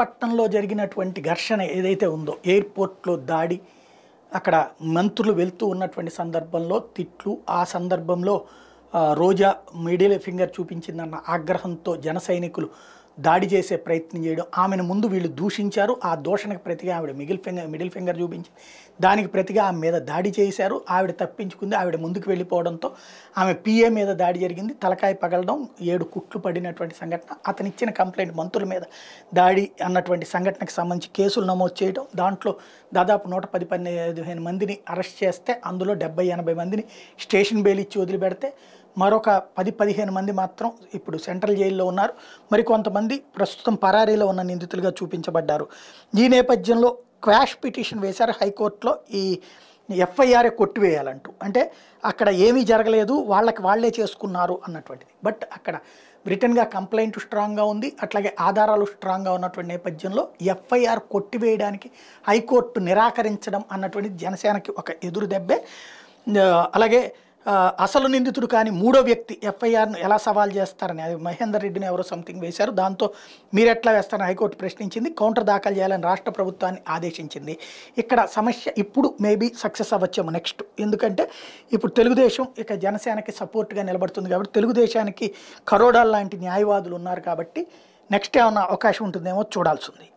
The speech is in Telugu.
విశాఖపట్నంలో జరిగినటువంటి ఘర్షణ ఏదైతే ఉందో ఎయిర్పోర్ట్లో దాడి అక్కడ మంత్రులు వెళ్తూ ఉన్నటువంటి సందర్భంలో తిట్లు ఆ సందర్భంలో రోజా మిడిల్ ఫింగర్ చూపించిందన్న ఆగ్రహంతో జన సైనికులు దాడి చేసే ప్రయత్నం చేయడం ఆమెను ముందు వీళ్ళు దూషించారు ఆ దూషణకు ప్రతిగా ఆవిడ మిగిల్ ఫింగర్ మిడిల్ ఫింగర్ చూపించి దానికి ప్రతిగా ఆమె మీద దాడి చేశారు ఆవిడ తప్పించుకుంది ఆవిడ ముందుకు వెళ్ళిపోవడంతో ఆమె పిఏ మీద దాడి జరిగింది తలకాయ పగలడం ఏడు కుట్లు పడినటువంటి సంఘటన అతనిచ్చిన కంప్లైంట్ మంత్రుల మీద దాడి అన్నటువంటి సంఘటనకు సంబంధించి కేసులు నమోదు చేయడం దాంట్లో దాదాపు నూట పది పదిహేను మందిని అరెస్ట్ చేస్తే అందులో డెబ్బై ఎనభై మందిని స్టేషన్ బెయిల్ ఇచ్చి వదిలిపెడితే మరొక పది పదిహేను మంది మాత్రం ఇప్పుడు సెంట్రల్ జైల్లో ఉన్నారు మరికొంతమంది ప్రస్తుతం పరారీలో ఉన్న నిందితులుగా చూపించబడ్డారు ఈ నేపథ్యంలో క్వాష్ పిటిషన్ వేశారు హైకోర్టులో ఈ ఎఫ్ఐఆర్ఏ కొట్టివేయాలంటూ అంటే అక్కడ ఏమీ జరగలేదు వాళ్ళకి వాళ్లే చేసుకున్నారు అన్నటువంటిది బట్ అక్కడ బ్రిటన్గా కంప్లైంట్ స్ట్రాంగ్గా ఉంది అట్లాగే ఆధారాలు స్ట్రాంగ్గా ఉన్నటువంటి నేపథ్యంలో ఎఫ్ఐఆర్ కొట్టివేయడానికి హైకోర్టు నిరాకరించడం అన్నటువంటిది జనసేనకి ఒక ఎదురు దెబ్బే అలాగే అసలు నిందితుడు కానీ మూడో వ్యక్తి ఎఫ్ఐఆర్ను ఎలా సవాల్ చేస్తారని అది మహేందర్ రెడ్డిని ఎవరో సంథింగ్ వేశారు దాంతో మీరు ఎట్లా వేస్తారని హైకోర్టు ప్రశ్నించింది కౌంటర్ దాఖలు చేయాలని రాష్ట్ర ప్రభుత్వాన్ని ఆదేశించింది ఇక్కడ సమస్య ఇప్పుడు మేబీ సక్సెస్ అవ్వచ్చేమో నెక్స్ట్ ఎందుకంటే ఇప్పుడు తెలుగుదేశం ఇక జనసేనకి సపోర్ట్గా నిలబడుతుంది కాబట్టి తెలుగుదేశానికి కరోడాల్ లాంటి న్యాయవాదులు ఉన్నారు కాబట్టి నెక్స్ట్ ఏమన్నా అవకాశం ఉంటుందేమో చూడాల్సింది